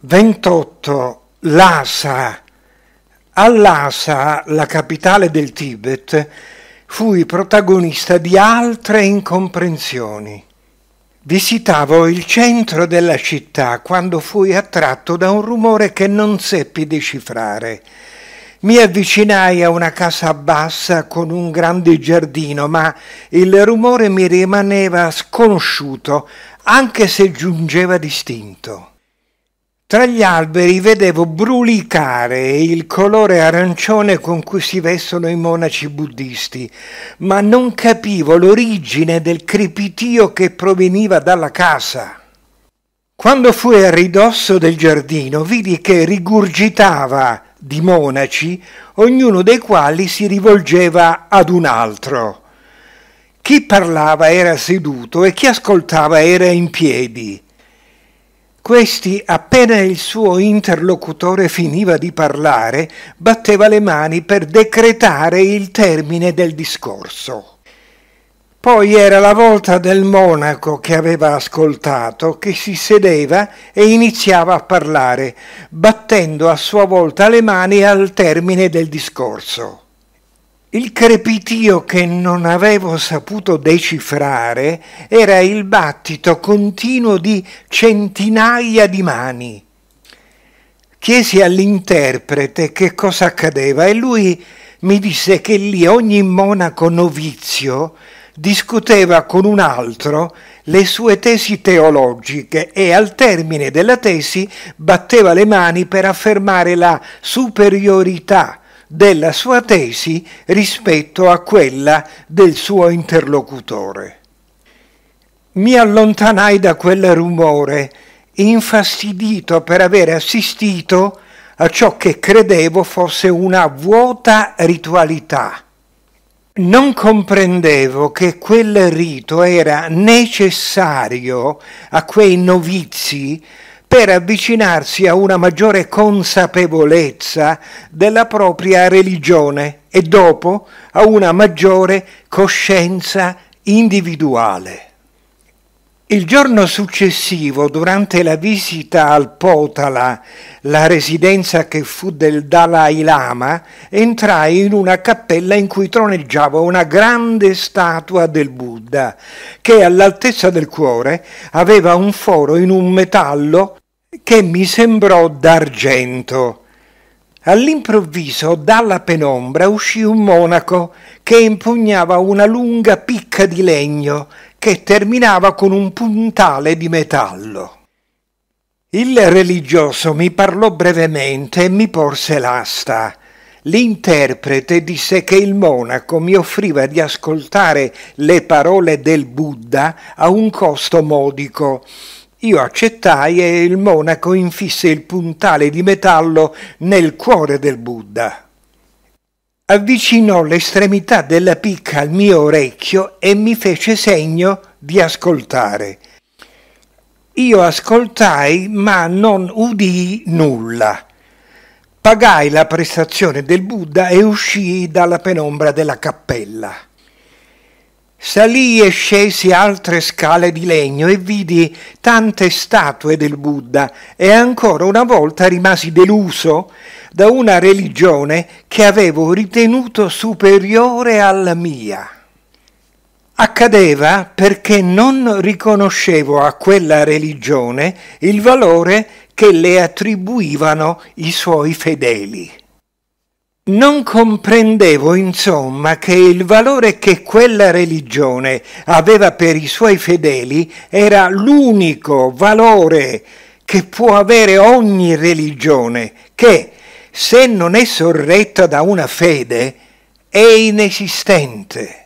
28 Lhasa. A Lhasa, la capitale del Tibet, fui protagonista di altre incomprensioni. Visitavo il centro della città quando fui attratto da un rumore che non seppi decifrare. Mi avvicinai a una casa bassa con un grande giardino, ma il rumore mi rimaneva sconosciuto, anche se giungeva distinto. Tra gli alberi vedevo brulicare il colore arancione con cui si vestono i monaci buddisti, ma non capivo l'origine del crepitio che proveniva dalla casa. Quando fui a ridosso del giardino, vidi che rigurgitava di monaci, ognuno dei quali si rivolgeva ad un altro. Chi parlava era seduto e chi ascoltava era in piedi. Questi, appena il suo interlocutore finiva di parlare, batteva le mani per decretare il termine del discorso. Poi era la volta del monaco che aveva ascoltato, che si sedeva e iniziava a parlare, battendo a sua volta le mani al termine del discorso. Il crepitio che non avevo saputo decifrare era il battito continuo di centinaia di mani. Chiesi all'interprete che cosa accadeva e lui mi disse che lì ogni monaco novizio discuteva con un altro le sue tesi teologiche e al termine della tesi batteva le mani per affermare la superiorità della sua tesi rispetto a quella del suo interlocutore. Mi allontanai da quel rumore, infastidito per aver assistito a ciò che credevo fosse una vuota ritualità. Non comprendevo che quel rito era necessario a quei novizi per avvicinarsi a una maggiore consapevolezza della propria religione e dopo a una maggiore coscienza individuale. Il giorno successivo, durante la visita al Potala, la residenza che fu del Dalai Lama, entrai in una cappella in cui troneggiava una grande statua del Buddha, che all'altezza del cuore aveva un foro in un metallo che mi sembrò d'argento. All'improvviso dalla penombra uscì un monaco che impugnava una lunga picca di legno che terminava con un puntale di metallo. Il religioso mi parlò brevemente e mi porse l'asta. L'interprete disse che il monaco mi offriva di ascoltare le parole del Buddha a un costo modico. Io accettai e il monaco infisse il puntale di metallo nel cuore del Buddha avvicinò l'estremità della picca al mio orecchio e mi fece segno di ascoltare. Io ascoltai, ma non udii nulla. Pagai la prestazione del Buddha e uscii dalla penombra della cappella salì e scesi altre scale di legno e vidi tante statue del Buddha e ancora una volta rimasi deluso da una religione che avevo ritenuto superiore alla mia. Accadeva perché non riconoscevo a quella religione il valore che le attribuivano i suoi fedeli. Non comprendevo, insomma, che il valore che quella religione aveva per i suoi fedeli era l'unico valore che può avere ogni religione, che, se non è sorretta da una fede, è inesistente.